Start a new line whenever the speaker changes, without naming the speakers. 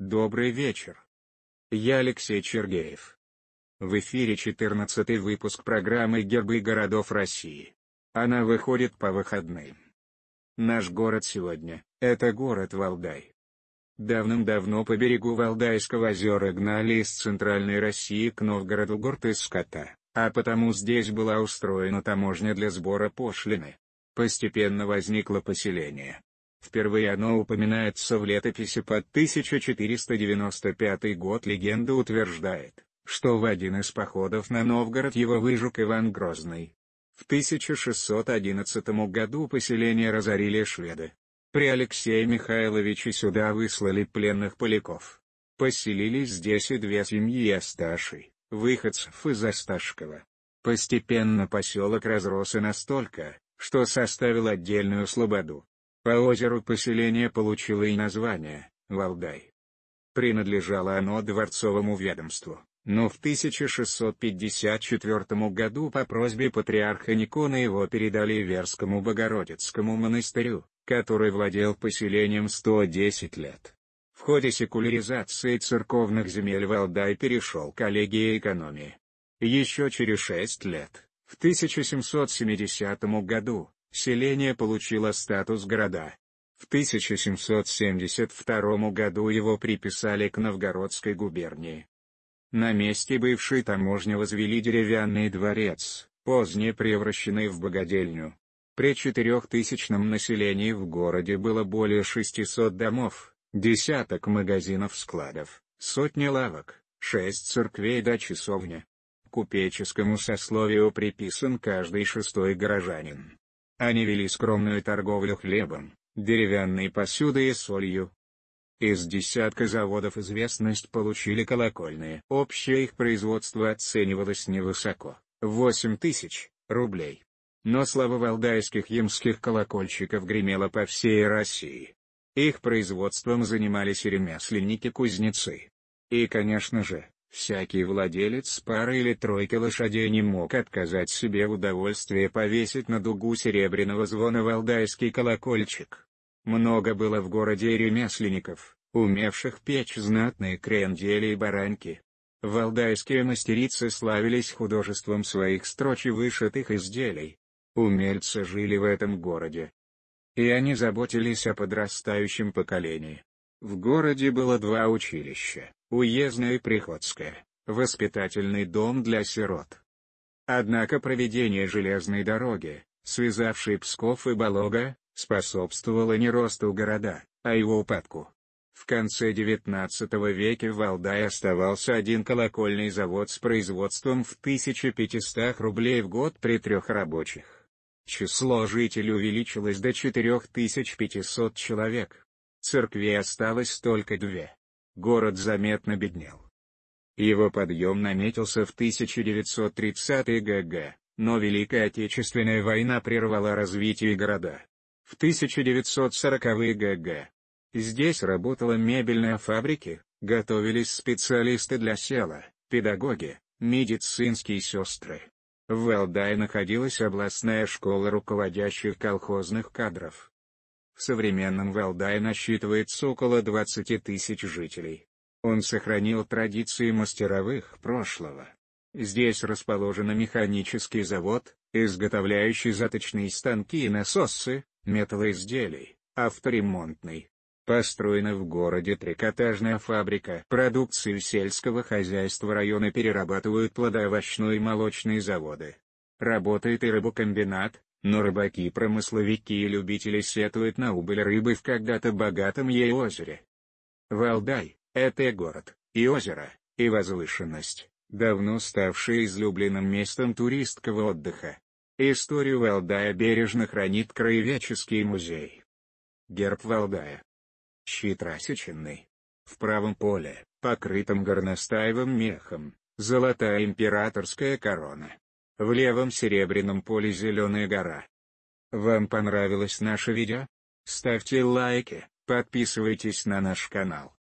Добрый вечер. Я Алексей Чергеев. В эфире 14 выпуск программы «Гербы городов России». Она выходит по выходным. Наш город сегодня – это город Валдай. Давным-давно по берегу Валдайского озера гнали из Центральной России к Новгороду горд из скота, а потому здесь была устроена таможня для сбора пошлины. Постепенно возникло поселение, Впервые оно упоминается в летописи под 1495 год легенда утверждает, что в один из походов на Новгород его выжег Иван Грозный. В 1611 году поселение разорили шведы. При Алексее Михайловиче сюда выслали пленных поляков. Поселились здесь и две семьи Асташей, выходцев из Асташкова. Постепенно поселок разросся настолько, что составил отдельную слободу, по озеру поселение получило и название – Валдай. Принадлежало оно дворцовому ведомству, но в 1654 году по просьбе патриарха Никона его передали Верскому Богородицкому монастырю, который владел поселением 110 лет. В ходе секуляризации церковных земель Валдай перешел к коллегии экономии. Еще через шесть лет, в 1770 году, селение получило статус города. В 1772 году его приписали к Новгородской губернии. На месте бывшей таможни возвели деревянный дворец, позднее превращенный в богадельню. При четырехтысячном населении в городе было более 600 домов, десяток магазинов-складов, сотни лавок, шесть церквей да часовня. купеческому сословию приписан каждый шестой горожанин. Они вели скромную торговлю хлебом, деревянной посудой и солью. Из десятка заводов известность получили колокольные. Общее их производство оценивалось невысоко — 8 тысяч рублей. Но слава валдайских ямских колокольчиков гремела по всей России. Их производством занимались и ремесленники-кузнецы. И конечно же, Всякий владелец пары или тройки лошадей не мог отказать себе в удовольствии повесить на дугу серебряного звона валдайский колокольчик. Много было в городе ремесленников, умевших печь знатные крендели и баранки. Валдайские мастерицы славились художеством своих строч вышитых изделий. Умельцы жили в этом городе. И они заботились о подрастающем поколении. В городе было два училища. Уездная Приходская, воспитательный дом для сирот. Однако проведение железной дороги, связавшей Псков и Болога, способствовало не росту города, а его упадку. В конце XIX века в Алдае оставался один колокольный завод с производством в 1500 рублей в год при трех рабочих. Число жителей увеличилось до 4500 человек. Церквей осталось только две город заметно беднел. Его подъем наметился в 1930-е г.г., но Великая Отечественная война прервала развитие города. В 1940-е г.г. Здесь работала мебельная фабрика, готовились специалисты для села, педагоги, медицинские сестры. В Валдае находилась областная школа руководящих колхозных кадров. В современном Валдае насчитывается около 20 тысяч жителей. Он сохранил традиции мастеровых прошлого. Здесь расположен механический завод, изготовляющий заточные станки и насосы, металлоизделий, авторемонтный. Построена в городе трикотажная фабрика. Продукцию сельского хозяйства района перерабатывают плодоовощные и молочные заводы. Работает и рыбокомбинат, но рыбаки и промысловики и любители сетуют на убыль рыбы в когда-то богатом ей озере. Валдай — это и город, и озеро, и возвышенность, давно ставшие излюбленным местом туристского отдыха. Историю Валдая бережно хранит Краеведческий музей. Герб Валдая. Щит рассеченный. В правом поле, покрытом горностаевым мехом, золотая императорская корона. В левом серебряном поле зеленая гора. Вам понравилось наше видео? Ставьте лайки, подписывайтесь на наш канал.